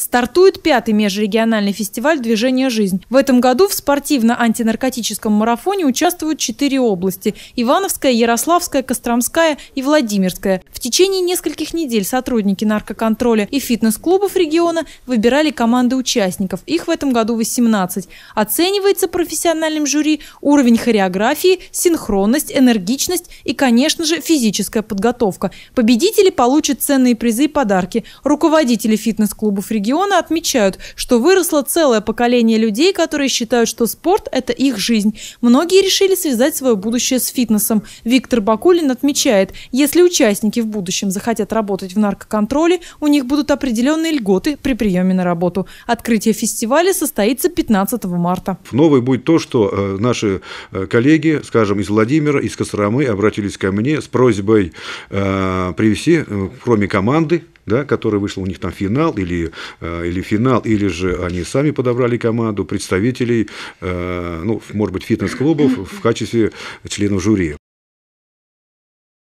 Стартует пятый межрегиональный фестиваль «Движение жизнь». В этом году в спортивно-антинаркотическом марафоне участвуют четыре области – Ивановская, Ярославская, Костромская и Владимирская. В течение нескольких недель сотрудники наркоконтроля и фитнес-клубов региона выбирали команды участников. Их в этом году 18. Оценивается профессиональным жюри уровень хореографии, синхронность, энергичность и, конечно же, физическая подготовка. Победители получат ценные призы и подарки. Руководители фитнес-клубов региона региона отмечают, что выросло целое поколение людей, которые считают, что спорт – это их жизнь. Многие решили связать свое будущее с фитнесом. Виктор Бакулин отмечает, если участники в будущем захотят работать в наркоконтроле, у них будут определенные льготы при приеме на работу. Открытие фестиваля состоится 15 марта. В Новое будет то, что э, наши э, коллеги, скажем, из Владимира, из Костромы обратились ко мне с просьбой э, привести, кроме команды, да, который вышел у них там финал или, э, или финал, или же они сами подобрали команду представителей, э, ну, может быть, фитнес-клубов в качестве членов жюри.